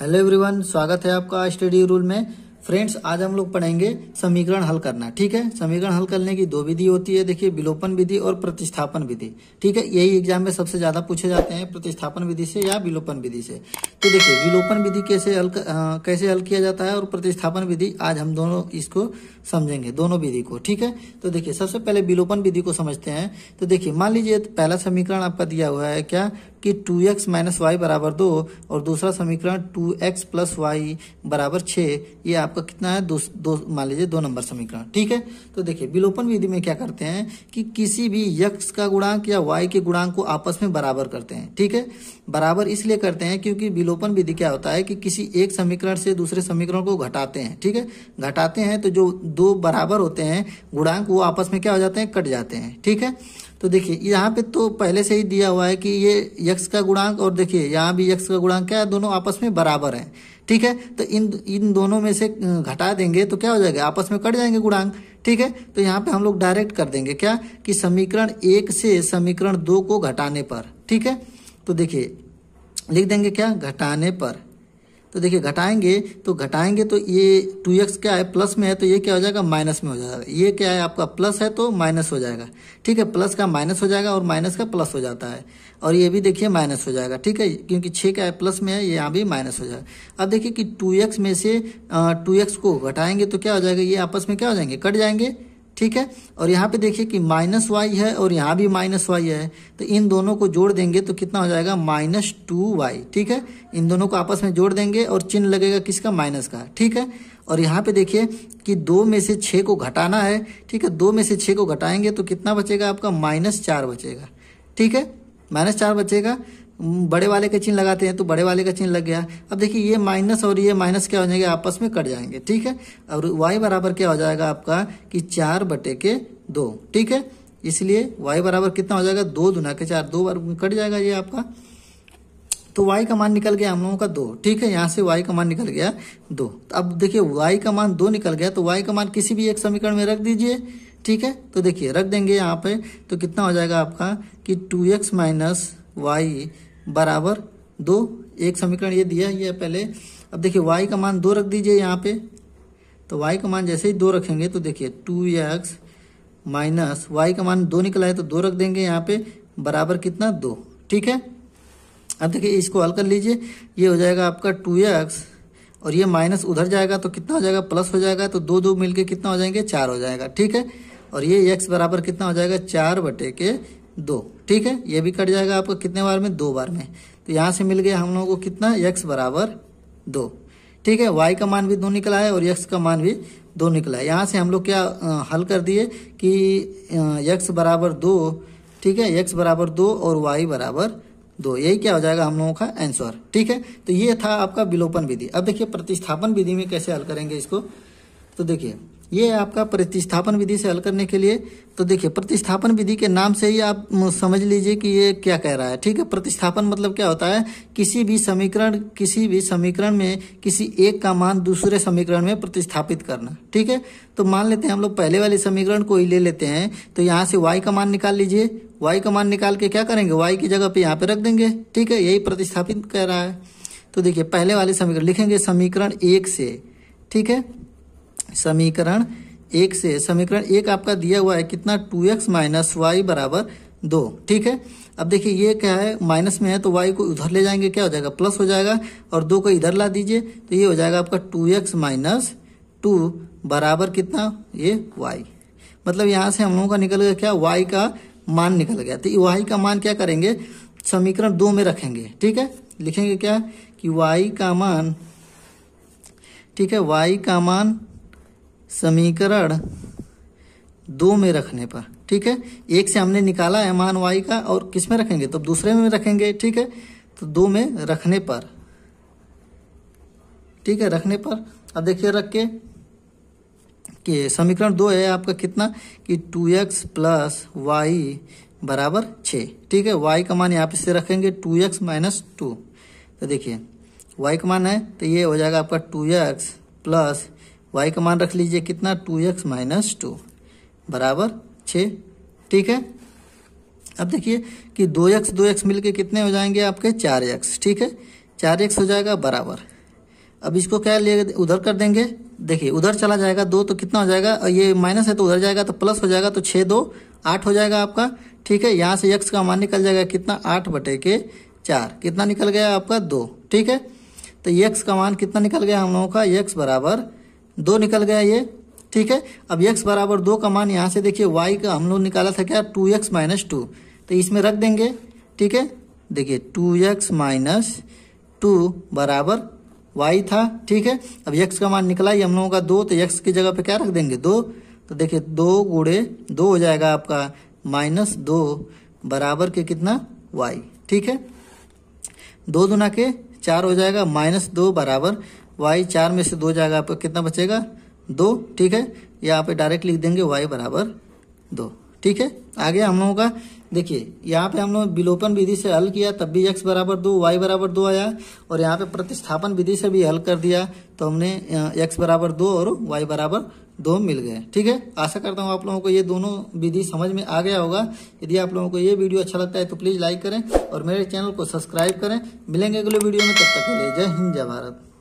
hello everyone स्वागत है आपका स्टडी रूल में फ्रेंड्स आज हम लोग पढ़ेंगे समीकरण हल करना ठीक है समीकरण हल करने की दो विधि होती है देखिए विलोपन विधि और प्रतिस्थापन विधि ठीक है यही एग्जाम में सबसे ज्यादा पूछे जाते हैं प्रतिस्थापन विधि से या विलोपन विधि से तो देखिए विलोपन विधि कैसे हल कैसे हल किया जाता है और प्रतिस्थापन विधि आज हम दोनों इसको समझेंगे दोनों विधि को ठीक है तो देखिये सबसे पहले विलोपन विधि को समझते हैं तो देखिए मान लीजिए पहला समीकरण आपका दिया हुआ है क्या कि टू एक्स माइनस वाई बराबर दो और दूसरा समीकरण टू एक्स प्लस वाई बराबर छः ये आपका कितना है दो, दो मान लीजिए दो नंबर समीकरण ठीक है तो देखिए विलोपन विधि में क्या करते हैं कि किसी भी यक्स का गुणांक या वाई के गुणांक को आपस में बराबर करते हैं ठीक है बराबर इसलिए करते हैं क्योंकि विलोपन विधि क्या होता है कि किसी एक समीकरण से दूसरे समीकरण को घटाते हैं ठीक है घटाते हैं तो जो दो बराबर होते हैं गुणांक वो आपस में क्या हो जाते हैं कट जाते हैं ठीक है तो देखिए यहाँ पे तो पहले से ही दिया हुआ है कि ये यक्ष का गुणांक और देखिए यहाँ भी यक्ष का गुणांक क्या है दोनों आपस में बराबर है ठीक है तो इन इन दोनों में से घटा देंगे तो क्या हो जाएगा आपस में कट जाएंगे गुणांक ठीक है तो यहाँ पे हम लोग डायरेक्ट कर देंगे क्या कि समीकरण एक से समीकरण दो को घटाने पर ठीक है तो देखिए लिख देंगे क्या घटाने पर तो देखिए घटाएंगे तो घटाएंगे तो ये टू एक्स क्या है प्लस में है तो ये क्या हो जाएगा माइनस में हो जाएगा ये क्या है आपका प्लस है तो माइनस हो जाएगा ठीक है प्लस का माइनस हो जाएगा और माइनस का प्लस हो जाता है और ये भी देखिए माइनस हो जाएगा ठीक है क्योंकि छः क्या है प्लस में है ये यहाँ भी माइनस हो जाएगा अब देखिए कि टू एक्स में से टू एक्स को घटाएंगे तो क्या हो जाएगा ये आपस में क्या हो जाएंगे कट जाएंगे ठीक है और यहाँ पे देखिए कि माइनस वाई है और यहाँ भी माइनस वाई है तो इन दोनों को जोड़ देंगे तो कितना हो जाएगा माइनस टू वाई ठीक है इन दोनों को आपस में जोड़ देंगे और चिन्ह लगेगा किसका माइनस का ठीक है और यहाँ पे देखिए कि दो में से छः को घटाना है ठीक है दो में से छः को घटाएंगे तो कितना बचेगा आपका माइनस चार बचेगा ठीक है माइनस चार बचेगा बड़े वाले का चिन्ह लगाते हैं तो बड़े वाले का चिन्ह लग गया अब देखिए ये माइनस और ये माइनस क्या हो जाएंगे आपस में कट जाएंगे ठीक है और वाई बराबर क्या हो जाएगा आपका कि चार बटे के दो ठीक है इसलिए वाई बराबर कितना हो जाएगा दो दुना के चार दो बार कट जाएगा ये आपका तो y का मान निकल गया हम लोगों का दो ठीक है यहाँ से y का मान निकल गया दो तो अब देखिए y का मान दो निकल गया तो y का मान किसी भी एक समीकरण में रख दीजिए ठीक है तो देखिए रख देंगे यहाँ पे तो कितना हो जाएगा आपका कि टू एक्स माइनस वाई बराबर दो एक समीकरण ये दिया है ये पहले अब देखिए वाई का मान दो रख दीजिए यहाँ पे तो वाई का मान जैसे ही दो रखेंगे तो देखिए टू एक्स माइनस वाई का मान दो निकला है तो दो रख देंगे यहाँ पे बराबर कितना दो ठीक है अब देखिए इसको हल कर लीजिए ये हो जाएगा आपका टू एक्स और ये माइनस उधर जाएगा तो कितना हो जाएगा प्लस हो जाएगा तो दो दो मिलके कितना हो जाएंगे चार हो जाएगा ठीक है और ये एक्स बराबर कितना हो जाएगा चार बटे के दो ठीक है ये भी कट जाएगा आपका कितने बार में दो बार में तो यहाँ से मिल गया हम लोगों को कितना यक्स बराबर दो ठीक है वाई का मान भी दो निकला है और यक्स का मान भी दो निकला है यहाँ से हम लोग क्या हल कर दिए कि यक्स बराबर दो ठीक है यक्स बराबर दो और वाई बराबर दो यही क्या हो जाएगा हम लोगों का आंसर ठीक है तो ये था आपका विलोपन विधि अब देखिए प्रतिस्थापन विधि में कैसे हल करेंगे इसको तो देखिए ये आपका प्रतिस्थापन विधि से हल करने के लिए तो देखिए प्रतिस्थापन विधि के नाम से ही आप समझ लीजिए कि ये क्या कह रहा है ठीक है प्रतिस्थापन मतलब क्या होता है किसी भी समीकरण किसी भी समीकरण में किसी एक का मान दूसरे समीकरण में प्रतिस्थापित करना ठीक है तो मान लेते हैं हम लोग पहले वाले समीकरण को ही ले लेते हैं तो यहाँ से वाई का मान निकाल लीजिए वाई का मान निकाल के क्या करेंगे वाई की जगह पे यहाँ पे रख देंगे ठीक है यही प्रतिस्थापित कह रहा है तो देखिए पहले वाले समीकरण लिखेंगे समीकरण एक से ठीक है समीकरण एक से समीकरण एक आपका दिया हुआ है कितना टू एक्स माइनस वाई बराबर दो ठीक है अब देखिए ये क्या है माइनस में है तो वाई को उधर ले जाएंगे क्या हो जाएगा प्लस हो जाएगा और दो को इधर ला दीजिए तो ये हो जाएगा आपका टू एक्स माइनस टू बराबर कितना ये वाई मतलब यहाँ से हम लोगों का निकल गया क्या वाई का मान निकल गया तो वाई का मान क्या करेंगे समीकरण दो में रखेंगे ठीक है लिखेंगे क्या कि वाई का मान ठीक है वाई का मान समीकरण दो में रखने पर ठीक है एक से हमने निकाला है मान वाई का और किस में रखेंगे तो दूसरे में रखेंगे ठीक है तो दो में रखने पर ठीक है रखने पर अब देखिए रख के कि समीकरण दो है आपका कितना कि टू एक्स प्लस वाई बराबर छः ठीक है वाई का मान यहाँ पे से रखेंगे टू एक्स माइनस टू तो देखिए वाई का मान है तो ये हो जाएगा आपका टू एक्स प्लस वाई का मान रख लीजिए कितना टू एक्स माइनस टू बराबर छ ठीक है अब देखिए कि दो एक्स दो एक्स मिल कितने हो जाएंगे आपके चार एक्स ठीक है चार एक्स हो जाएगा बराबर अब इसको क्या ले उधर कर देंगे देखिए उधर चला जाएगा दो तो कितना हो जाएगा ये माइनस है तो उधर जाएगा तो प्लस हो जाएगा तो छः दो आठ हो जाएगा आपका ठीक है यहाँ से एक्स का मान निकल जाएगा कितना आठ बटे के चार कितना निकल गया आपका दो ठीक है तो यक्स का मान कितना निकल गया हम लोगों का यक्स बराबर दो निकल गया ये ठीक है अब x बराबर दो का मान यहाँ से देखिए y का हम लोग निकाला था क्या टू एक्स माइनस टू तो इसमें रख देंगे ठीक है देखिए टू एक्स माइनस टू बराबर वाई था ठीक है अब एक का मान निकला ये हम लोगों का दो तो यक्स की जगह पे क्या रख देंगे दो तो देखिए दो गुड़े दो हो जाएगा आपका माइनस दो बराबर के कितना वाई ठीक है दो दुना के चार हो जाएगा माइनस दो बराबर वाई चार में से दो जाएगा आपका कितना बचेगा दो ठीक है यहाँ आप डायरेक्ट लिख देंगे वाई बराबर दो ठीक है आगे हम लोगों का देखिए यहाँ पे हम लोग विलोपन विधि से हल किया तब भी एक्स बराबर दो वाई बराबर दो आया और यहाँ पे प्रतिस्थापन विधि से भी हल कर दिया तो हमने एक्स बराबर दो और वाई बराबर दो मिल गए ठीक है आशा करता हूँ आप लोगों को ये दोनों विधि समझ में आ गया होगा यदि आप लोगों को ये वीडियो अच्छा लगता है तो प्लीज़ लाइक करें और मेरे चैनल को सब्सक्राइब करें मिलेंगे अगले वीडियो में तब तक के लिए जय हिंद जय भारत